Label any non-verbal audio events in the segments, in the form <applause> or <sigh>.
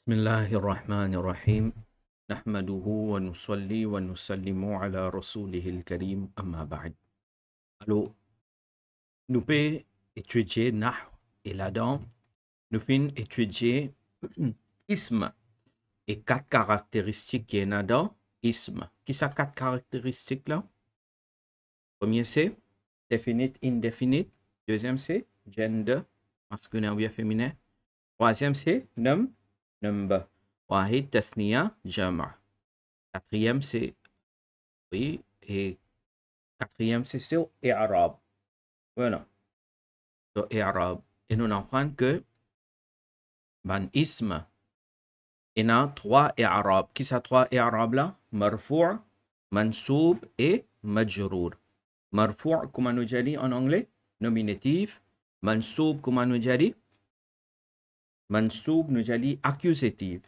بسم الله الرحمن الرحيم نحمده ونصلي ونسلم على رسوله الكريم أما بعد Alors, nous pouvons étudier Nah et Ladan. Nous pouvons étudier <clears throat> isme et quatre caractéristiques qui est dans isme. Qui sont quatre caractéristiques là Premier c'est definite, indefinite. Deuxième c'est gender, masculin ou féminin. Troisième c'est nom number واحد تثنية جمع كاتريام سي وي طيب، هي إيه. كاتريام سي سو إعراب وينو سو إعراب إنو نفهم كو بان اسم إنا تروا إعراب كيسا تروا إعراب لا مرفوع منصوب إي مجرور مرفوع كما نجري أن أنجلي نومينيتيف منصوب كما نجري منصوب نجلي accusative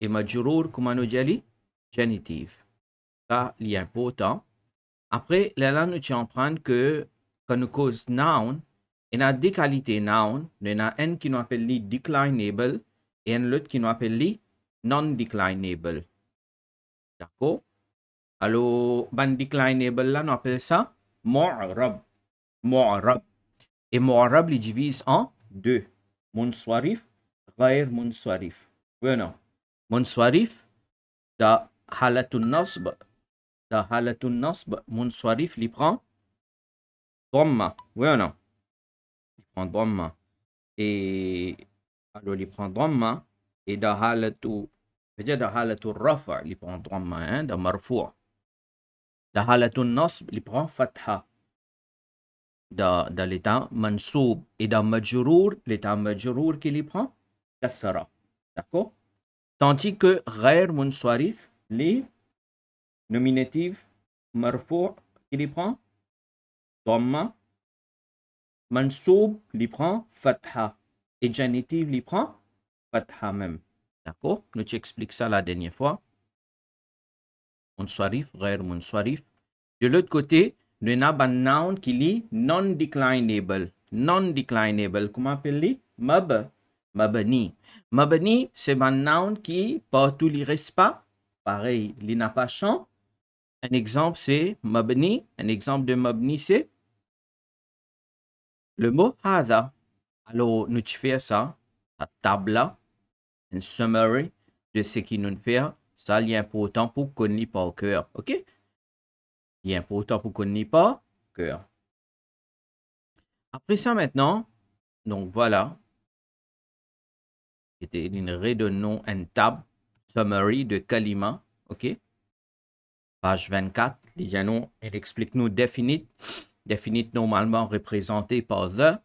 et majrour comme jali Genitive ». Ça, il important. Après, la nous tu prendre que quand nous cause noun, il y a deux qualités noun. Il y en a une qui nous appelle li declinable et une autre qui nous appelle non-declinable. D'accord Alors, ban declinable là, on appelle ça mu'rab. Mu'rab. Et mu'rab, il divise en deux. Munswarif غير منصرف وين منصرف ده حالة النصب ده حالة النصب منصرف لي prend ضمة وين اللي ضمة اي الو لي prend ضمة اي ده حالة فده حالة الرفع لي prend ضمة ده مرفوع ده حالة النصب لي prend فتحة ده ده لتا منصوب اي ده مجرور لتا مجرور كي لي prend kassara. D'accord Tandis que ghair munsarif, les nominative, « marfou, qui les prend Dhamma. Mansoub, li prend Fatha. Et Janitiv, li prend Fatha même. D'accord Nous expliques ça la dernière fois. Munsarif, ghair munsarif. De l'autre côté, nous avons un noun qui lit non-declinable. Non-declinable. Comment appelle-t-il Mab mabani. Mabani, c'est un noun qui porte tous les pas. Pareil, il n'a pas champ. Un exemple, c'est mabani Un exemple de Mabani, c'est le mot haza. Alors, nous faisons ça, la table, un summary de ce qui nous fait. Ça, il est important pour qu'on pas au cœur. OK? Il est important pour qu'on pas au cœur. Après ça, maintenant, donc voilà, c'était une redonnons un tab summary de Kalima, ok? Page 24, il, explique nous définite, définite normalement représenté par the,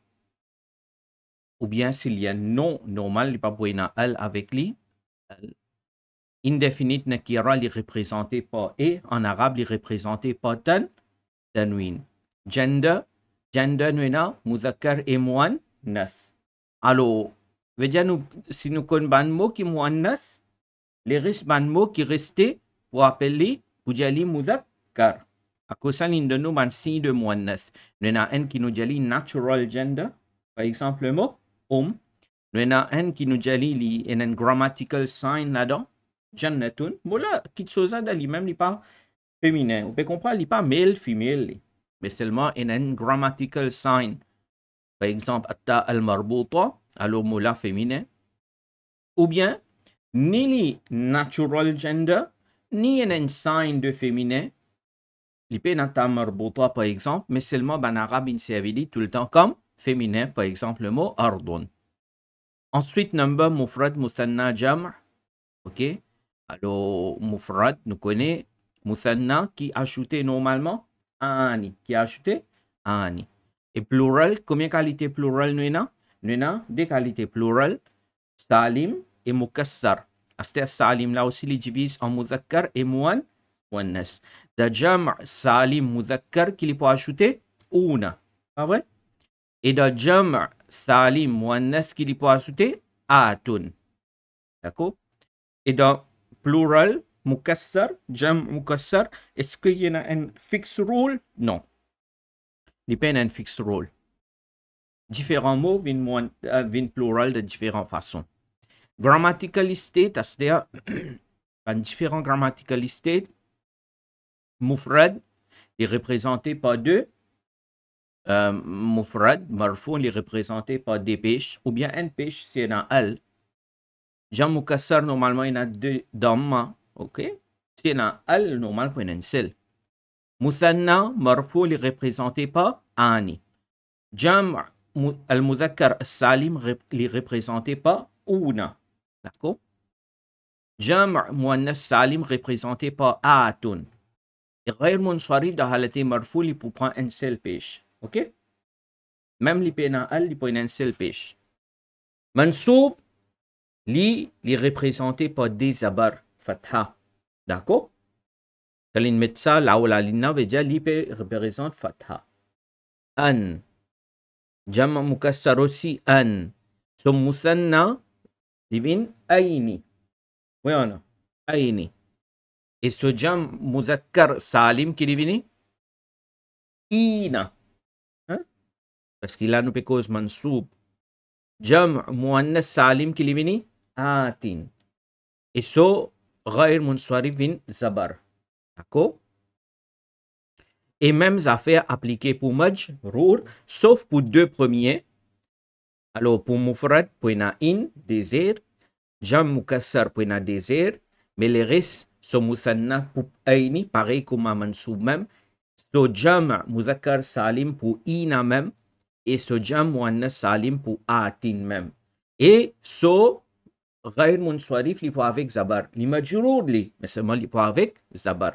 ou bien s'il y a non normal, il n'y a pas de L avec lui. Indefinite n'a kira li représenté par et, en arabe, il est représenté par ten. tanwin. Gender, gender, nous Muzakar et moine. nas. Alors, veut si nous connaissons un mot qui muannas, les restes un mot qui restait pour appeler pour les muzakkar. À cause ça, de nous un ben, signe de muannas. Nous avons un qui nous dit natural gender, par exemple le mot homme. Nous avons un qui nous les un grammatical sign là-dedans, jannatun. qui quitte chose dans lui-même, il pas féminin. vous peut comprendre, il pas male, female ». mais seulement un grammatical sign. Par exemple, atta al-marbouta, alors mot-là féminin, ou bien ni le « natural gender, ni un sign » de féminin, l'ipé pas par exemple, mais seulement ben, en arabe, il s'est tout le temps comme féminin, par exemple le mot ardon. Ensuite, number mufrad musanna jam', ok? Alors, mufrad, nous connaît musanna qui ajouté normalement ani, qui a ajouté ani. Et plural, combien qualité qualités nous avons Maintenant, des qualités plurales, salim et mukassar. Aster salim, là aussi, les divise en muzakkar et mouan, mouannas. Da jam salim qui lui peut ajouter una. ah vrai? Et de jam salim qui qu'il peut ajouter atun. D'accord? Et dans plural, mukassar, jam mukassar, est-ce qu'il y a un fixe rule? Non. Il n'y a fixe rule différents mots euh, viennent, plural de différentes façons. Grammatical state, c'est-à-dire <clears throat> différents grammatical state, Moufred est représenté par deux, euh, Marfou, il est représenté par des pêches, ou bien un pêche, c'est dans Al. Jean Moukassar, normalement, il y a deux d'homme. ok? C'est dans Al, normalement, il y a une seule. Mouthanna, Marfou, est représenté par Ani. Jam al-muzakkar salim li représente pas una. D'accord Jam' muannas salim représente pas atun. Et ghayr munsarif dans halaté marfou, il pour prendre un seul pêche. OK Même les al li prend un seul pêche. Mansoub, li, li représente pas des abar, fatha. D'accord Quand metsa, la ça, la lina veut représente fatha. An, jama' mukassar rosian sum musanna divin aini wayana aini e so jam muzakkar salim ki divini ina بس كيلانو بيكوز منصوب جمع مؤنث سالم كليبيني آتين إسو غير منصرف فين زبر أكو et mêmes affaires appliquées pour Majrour, Rour, sauf pour deux premiers. Alors pour pour une In, Désir, Jam Moukassar, un Désir, mais les restes sont Moussanna pour Aini, pareil comme à même. So Jam Mouzakar Salim pour Ina même, et so Jam Mouanna Salim pour Aatin même. Et so swarif il est avec Zabar. Li majrour li, mais seulement li avec Zabar.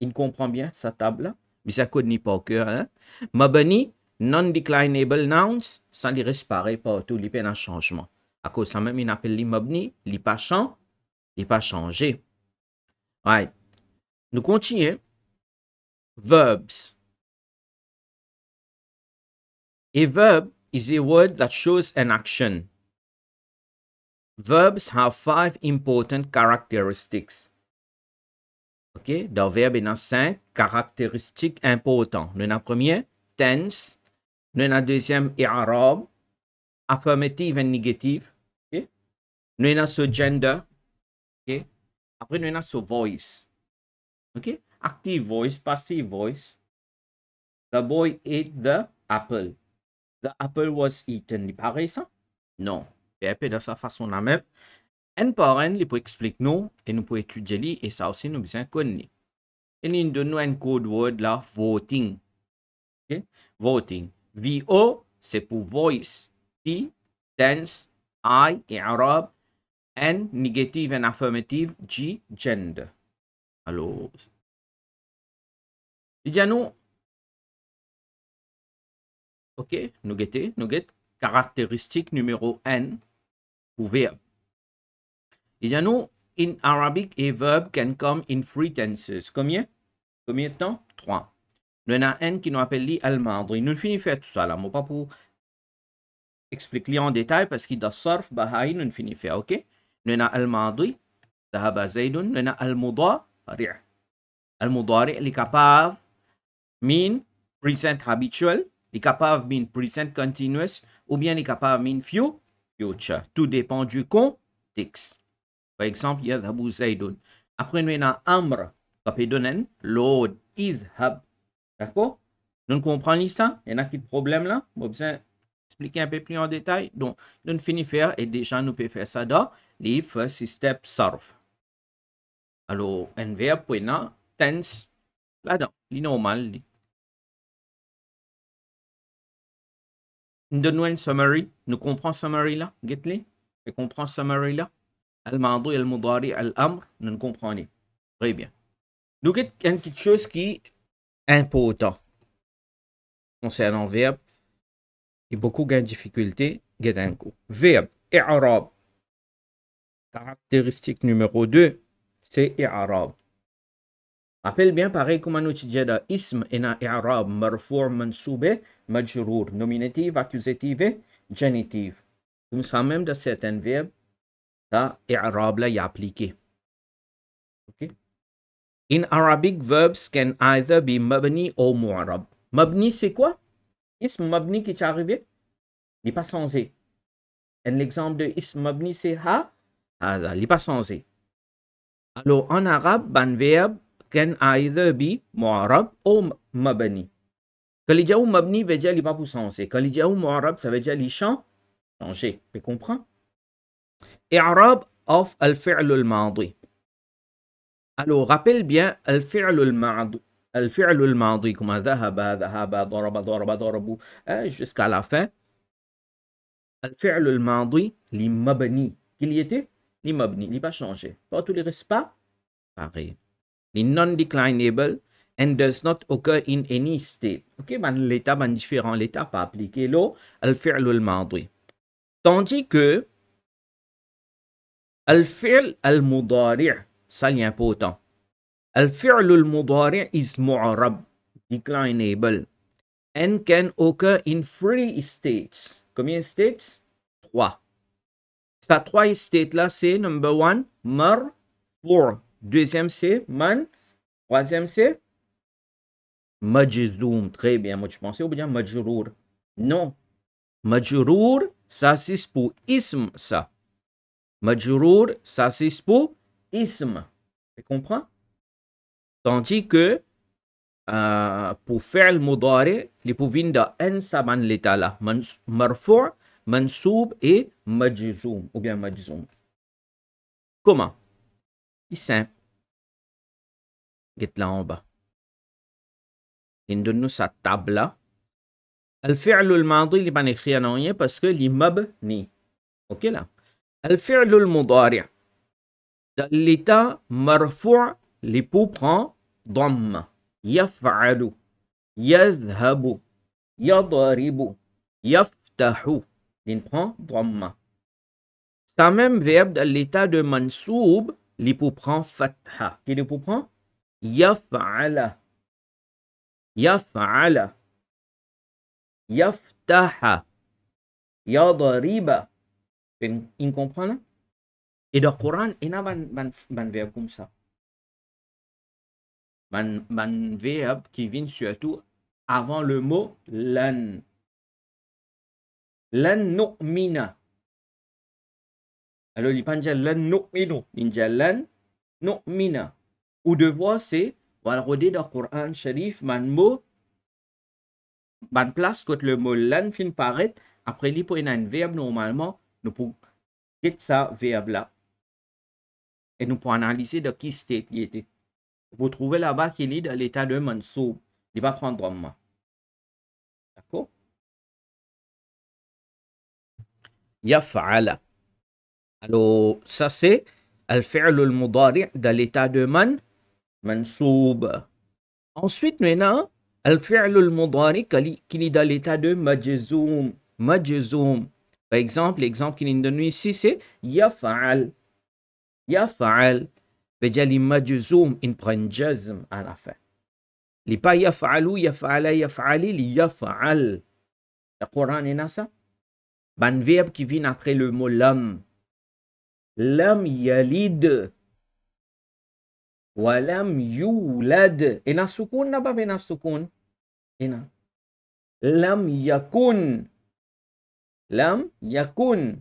Il comprend bien sa table là bisa ni pas Hein? Mabani, non-declinable nouns, sans les pour partout, il un changement. À cause ça même, il appelle les mabni, li pas changé, il pas changé. Right. Nous continuons. Verbs. A verb is a word that shows an action. Verbs have five important characteristics. OK? Dans verbe, il y a cinq caractéristiques importantes. Nous avons premier, tense. Nous avons le deuxième, i'arab, affirmative et négative. OK? Nous avons ce gender. OK? Après, nous avons ce voice. OK? Active voice, passive voice. The boy ate the apple. The apple was eaten. Il paraît ça? Non. Verbe dans sa façon la même. Un par pou il peut expliquer nous, et nous pouvons étudier et ça aussi, nous kon li. E li un code word là, voting. Voting. Voting. o c'est pour voice. T, tense. I, Arab. N, negative et affirmative. G, gender. Alo. Dijan nous. Ok, nous gete, nou get numéro numero N pou verb. Il y a nous, in Arabic, a verb can come in three tenses. Combien Combien de temps Trois. Nous avons un qui nous appelle al-madri. Nous finissons faire tout ça là, vais pas pour expliquer en détail parce qu'il y a sarf, bahai, nous finissons faire, ok Nous avons al-madri, ذهب زيد nous avons al-mudari. Al-mudari est capable mean present habitual, est capable mean present continuous ou bien est capable mean few, future. Tout dépend du contexte. Par exemple, il y a Abou Zaidun. Après, nous avons Amr, Kapidonen, Lord Izhab. D'accord Nous comprenons ça Il y en a qui problème là Nous besoin expliquer un peu plus en détail. Donc, nous finissons faire et déjà nous pouvons faire ça dans first step surf. Alors, un verbe pour tense là-dedans. C'est normal. Donne-nous un summary. Nous comprenons summary là. Get-le. Nous summary là al al le mudari, amr nous comprenons. Très bien. Donc, il y a quelque chose qui est importante concernant le verbe. Il y a beaucoup de difficultés, get un Verbe, i'arab. Caractéristique numéro 2, c'est i'arab. Rappelle bien pareil comme on outil ism et un i'arab, marfour, mansoube, majrour, nominative, accusative, genitive. Nous sommes même dans certains verbes i'rab là, il a appliqué. OK. In Arabic, verbs can either be mabni ou mu'rab. Mabni, c'est quoi Ism mabni qui est arrivé Il n'est pas censé. L'exemple e. de ism mabni, c'est ha. Il n'est pas censé. E. Alors, en arabe, ban verb can either be mu'rab ou mabni. Quand ou mabni, veut dire il n'est pas pour censé. Quand il dit ça veut dire il change. Changer. Tu comprends I'rab of al الماضي Alors, rappelle bien al ça al ça الفعل الماضي كما ذهب ذهب ضرب ضرب jusqu'à la fin الفعل الماضي ça qu'il y était li il va pas pas tous les restes pas pareil ça non declinable and does not occur in any state ok l'état ben différent l'état pas appliqué l'eau الفعل الماضي tandis que « Al الفعل المضارع ça il Al important al المضارع is معرب declinable and can occur in three states combien states trois ça trois states là c'est number one mar four deuxième c'est man troisième c'est majzoum très bien moi je pensais ou bien majrour non majrour ça c'est pour ism ça Majurur, ça pour ism. Tu comprends? Tandis que euh, pour faire le modare, les pouvines en un saban là Marfour, mansoub et majizoum. Ou bien majizoum. Comment? C'est simple. Get là en bas. Il donne sa table là. Le fi'l le madi il n'est pas écrit parce que l'immeuble ni. Ok là? Al-Firlul Mudari. L'état marfoua li pou pran d'homme. Yaf alou. Yazhabou. Yadaribou. Yaftahou. L'état d'homme. Sa même verb de l'état de mansoub li pou pran fatha. Qui li pou pran? Yaf ala. Vous comprenez Et dans le Coran, il e y a un verbe comme ça. Un verbe qui vient surtout avant le mot lan. Lan mina. Alors, il n'y a lan nu'minu. Il a « lan mina. Ou voir, c'est, regardez dans le Coran, Sharif, man mot, ben place, quand le mot lan fin être, après, il y a un verbe normalement. Nous pouvons get sa verb là et nous pouvons analyser de qui state Vous était vous trouvez là-bas qui est de l'état de mansoub. il va prendre dramman. D'accord? Yaf'ala. Alors, ça c'est al-fi'l al-mudari' dans l'état de mansoub. Ensuite, maintenant, al-fi'l al-mudari' qui est dans l'état de majzoum. Majzoum. Par exemple, l'exemple qu'il nous donne ici, c'est yaf'al. Yaf'al. veut dire l'image de zoom, il prend jazm à la fin. Les pas yaf'alou, yaf'ala, yaf'ali, li yaf'al. Le Coran est ça. Un verbe qui vient après le mot l'homme. L'homme yalid. yulad, y a سكون نبا بنا y a lam yakun lam yakun.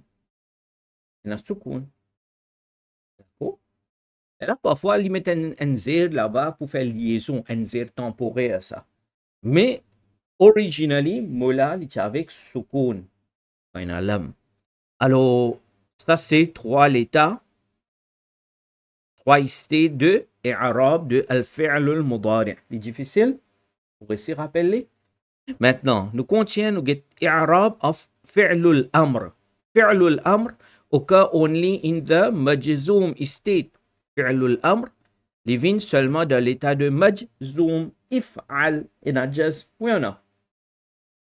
Ina soukoun. D'accord Et là, parfois, ils mettent un zère là-bas pour faire liaison, un zère temporaire, ça. Mais, originally, mola, il avec soukoun. lam. Alors, ça, c'est trois l'état. Trois istés de et arabe de al-fi'l al-mudari. C'est difficile. Vous pouvez s'y rappeler. Maintenant, nous contient nous get arabe of fi'lul amr. Fi'lul amr occur only in the majzum state. Fi'lul amr living seulement dans l'état de majzum if'al et not just wiana.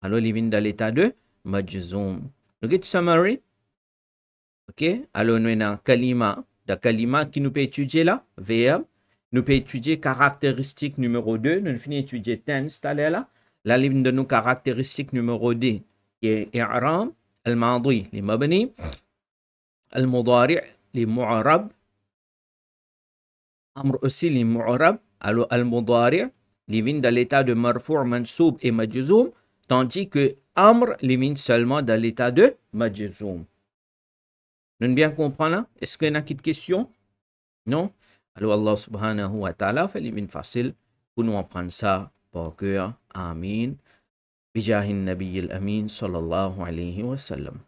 Alors living dans l'état de majzoom. Nous get summary. OK? Alors nous avons kalima, da kalima qui nous peut étudier là, VM. Nous peut étudier caractéristique numéro 2, nous finissons étudier tense là là. La ligne de nos caractéristiques numéro 2. إعراب الماضي لمبني المضارع لمعرب أمر aussi لمعرب alors المضارع vient dans l'état de marfou' mansoub et majzoum tandis que amr vient seulement dans l'état de majzoum nous bien comprenons? Hein? est-ce qu'il y a une question non alors Allah subhanahu wa ta'ala fait les facile pour nous apprendre ça par cœur amin بجاه النبي الامين صلى الله عليه وسلم